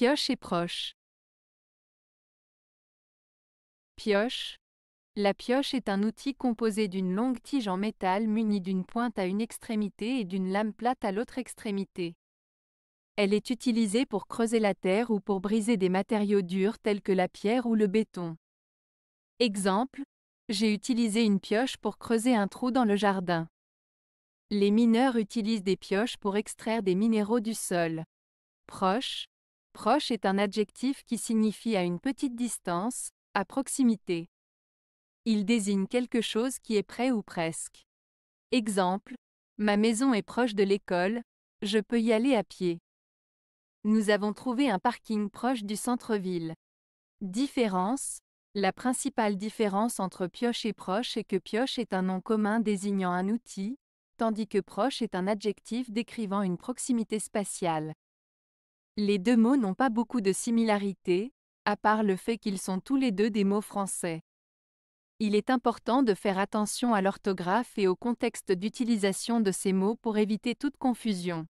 Pioche et proche. Pioche. La pioche est un outil composé d'une longue tige en métal munie d'une pointe à une extrémité et d'une lame plate à l'autre extrémité. Elle est utilisée pour creuser la terre ou pour briser des matériaux durs tels que la pierre ou le béton. Exemple, j'ai utilisé une pioche pour creuser un trou dans le jardin. Les mineurs utilisent des pioches pour extraire des minéraux du sol. Proche, Proche est un adjectif qui signifie à une petite distance, à proximité. Il désigne quelque chose qui est près ou presque. Exemple, ma maison est proche de l'école, je peux y aller à pied. Nous avons trouvé un parking proche du centre-ville. Différence La principale différence entre pioche et proche est que pioche est un nom commun désignant un outil, tandis que proche est un adjectif décrivant une proximité spatiale. Les deux mots n'ont pas beaucoup de similarité, à part le fait qu'ils sont tous les deux des mots français. Il est important de faire attention à l'orthographe et au contexte d'utilisation de ces mots pour éviter toute confusion.